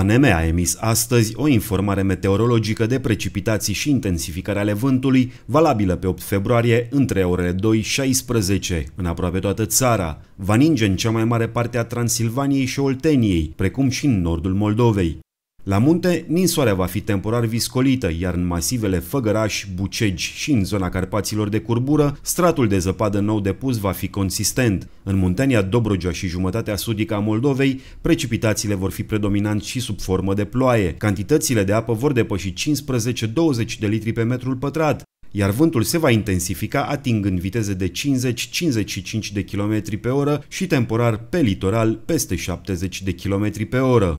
ANM a emis astăzi o informare meteorologică de precipitații și intensificare ale vântului, valabilă pe 8 februarie între orele 2-16 în aproape toată țara. Va ninge în cea mai mare parte a Transilvaniei și Olteniei, precum și în nordul Moldovei. La munte, ninsoarea va fi temporar viscolită, iar în masivele Făgăraș, Bucegi și în zona Carpaților de curbură, stratul de zăpadă nou depus va fi consistent. În Muntenia Dobrogea și jumătatea sudică a Moldovei, precipitațiile vor fi predominant și sub formă de ploaie. Cantitățile de apă vor depăși 15-20 de litri pe metru pătrat, iar vântul se va intensifica atingând viteze de 50-55 de km pe oră și temporar pe litoral peste 70 de km pe oră.